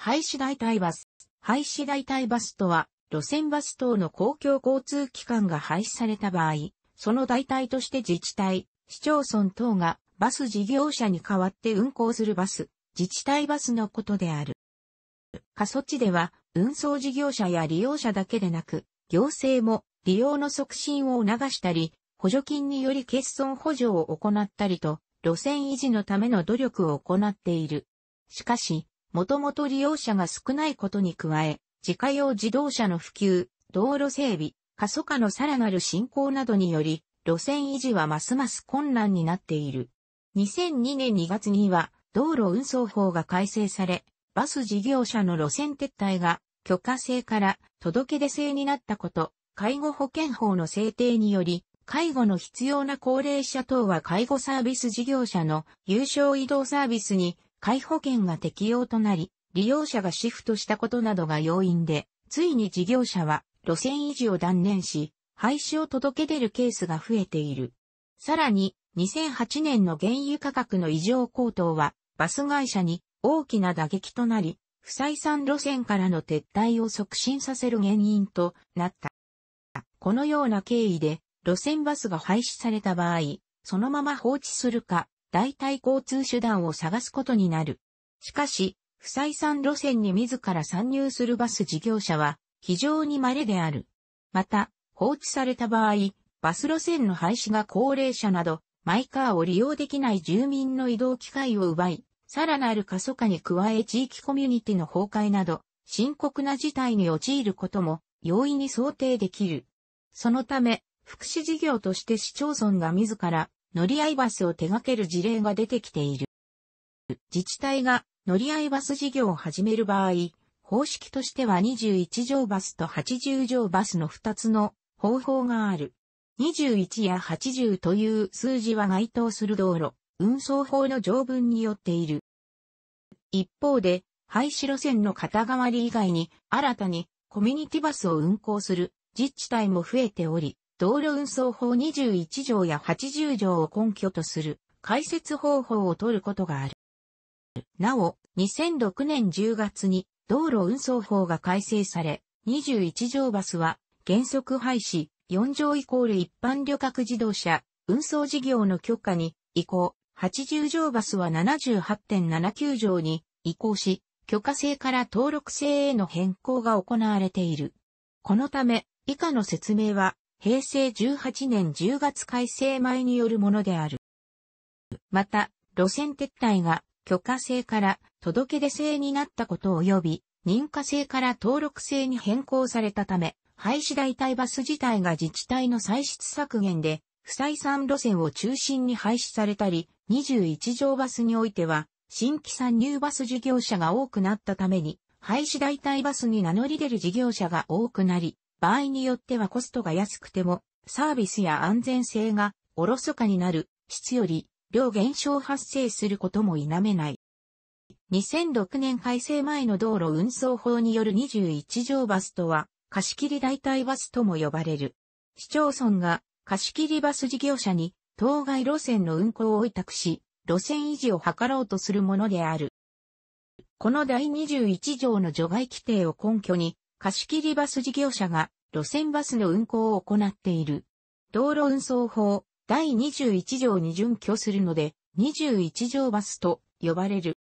廃止代替バス。廃止代替バスとは、路線バス等の公共交通機関が廃止された場合、その代替として自治体、市町村等がバス事業者に代わって運行するバス、自治体バスのことである。過疎地では、運送事業者や利用者だけでなく、行政も利用の促進を促したり、補助金により欠損補助を行ったりと、路線維持のための努力を行っている。しかし、もともと利用者が少ないことに加え、自家用自動車の普及、道路整備、過疎化のさらなる進行などにより、路線維持はますます困難になっている。2002年2月には、道路運送法が改正され、バス事業者の路線撤退が許可制から届け出制になったこと、介護保険法の制定により、介護の必要な高齢者等は介護サービス事業者の有償移動サービスに介保険が適用となり、利用者がシフトしたことなどが要因で、ついに事業者は路線維持を断念し、廃止を届け出るケースが増えている。さらに、2008年の原油価格の異常高騰は、バス会社に大きな打撃となり、不採算路線からの撤退を促進させる原因となった。このような経緯で、路線バスが廃止された場合、そのまま放置するか、代替交通手段を探すことになる。しかし、不採算路線に自ら参入するバス事業者は非常に稀である。また、放置された場合、バス路線の廃止が高齢者など、マイカーを利用できない住民の移動機会を奪い、さらなる過疎化に加え地域コミュニティの崩壊など、深刻な事態に陥ることも容易に想定できる。そのため、福祉事業として市町村が自ら乗り合いバスを手掛ける事例が出てきている。自治体が乗り合いバス事業を始める場合、方式としては21乗バスと80乗バスの2つの方法がある。21や80という数字は該当する道路、運送法の条文によっている。一方で、廃止路線の肩代わり以外に、新たにコミュニティバスを運行する自治体も増えており、道路運送法21条や80条を根拠とする解説方法を取ることがある。なお、2006年10月に道路運送法が改正され、21条バスは原則廃止、4条イコール一般旅客自動車、運送事業の許可に移行、80条バスは78.79条に移行し、許可制から登録制への変更が行われている。このため、以下の説明は平成18年10月改正前によるものである。また、路線撤退が許可制から届出制になったこと及び、認可制から登録制に変更されたため、廃止代替バス自体が自治体の歳出削減で、不採算路線を中心に廃止されたり、21条バスにおいては、新規参入バス事業者が多くなったために、廃止代替バスに名乗り出る事業者が多くなり、場合によってはコストが安くても、サービスや安全性がおろそかになる、質より量減少発生することも否めない。2006年改正前の道路運送法による21条バスとは、貸切代替バスとも呼ばれる。市町村が貸切バス事業者に当該路線の運行を委託し、路線維持を図ろうとするものである。この第21条の除外規定を根拠に、貸切バス事業者が路線バスの運行を行っている。道路運送法第21条に準拠するので、21条バスと呼ばれる。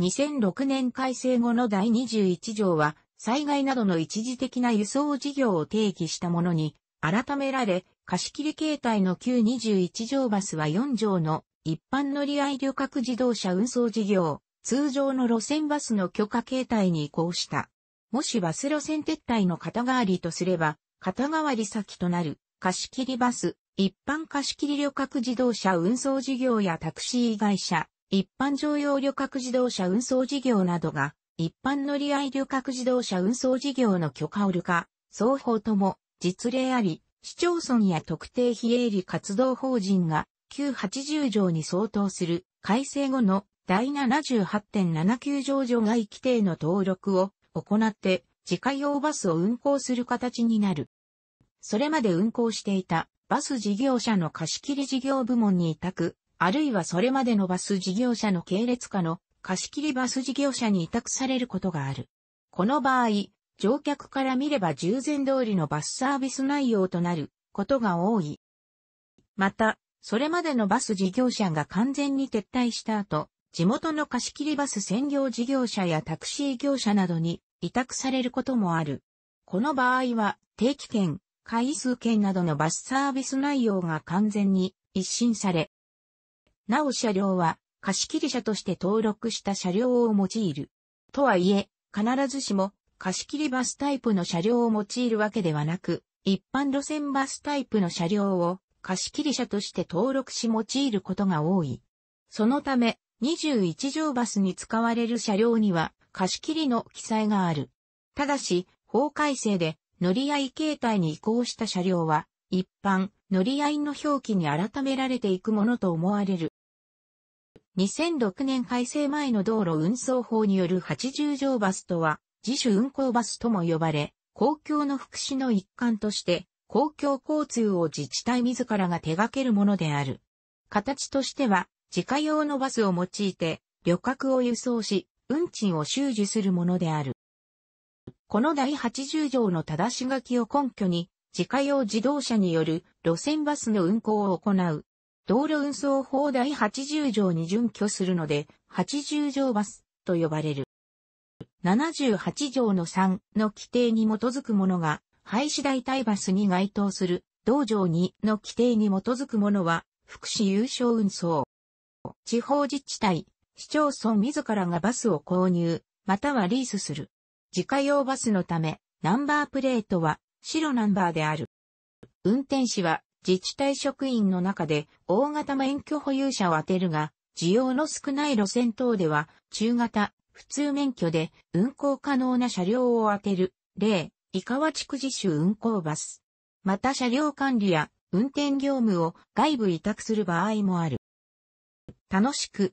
2006年改正後の第21条は、災害などの一時的な輸送事業を定義したものに、改められ、貸切形態の旧21条バスは4条の一般乗り合い旅客自動車運送事業、通常の路線バスの許可形態に移行した。もしバス路線撤退の肩代わりとすれば、肩代わり先となる貸し切りバス、一般貸し切り旅客自動車運送事業やタクシー会社、一般乗用旅客自動車運送事業などが、一般乗り合い旅客自動車運送事業の許可をるか、双方とも実例あり、市町村や特定非営利活動法人が、旧80条に相当する改正後の第78.79条除外規定の登録を行って自家用バスを運行する形になる。それまで運行していたバス事業者の貸切事業部門に委託、あるいはそれまでのバス事業者の系列化の貸切バス事業者に委託されることがある。この場合、乗客から見れば従前通りのバスサービス内容となることが多い。また、それまでのバス事業者が完全に撤退した後、地元の貸切バス専業事業者やタクシー業者などに委託されることもある。この場合は、定期券、回数券などのバスサービス内容が完全に一新され、なお車両は貸切車として登録した車両を用いる。とはいえ、必ずしも貸切バスタイプの車両を用いるわけではなく、一般路線バスタイプの車両を貸切車として登録し用いることが多い。そのため、21条バスに使われる車両には、貸切の記載がある。ただし、法改正で乗り合い形態に移行した車両は、一般、乗り合いの表記に改められていくものと思われる。2006年改正前の道路運送法による80条バスとは、自主運行バスとも呼ばれ、公共の福祉の一環として、公共交通を自治体自らが手掛けるものである。形としては、自家用のバスを用いて、旅客を輸送し、運賃を収受するものである。この第80条の正し書きを根拠に、自家用自動車による路線バスの運行を行う。道路運送法第80条に準拠するので、80条バスと呼ばれる。78条の3の規定に基づくものが、廃止代替バスに該当する、道場2の規定に基づくものは、福祉有償運送。地方自治体、市町村自らがバスを購入、またはリースする。自家用バスのため、ナンバープレートは白ナンバーである。運転士は自治体職員の中で大型免許保有者を当てるが、需要の少ない路線等では中型、普通免許で運行可能な車両を当てる、例、伊川地区自主運行バス。また車両管理や運転業務を外部委託する場合もある。楽しく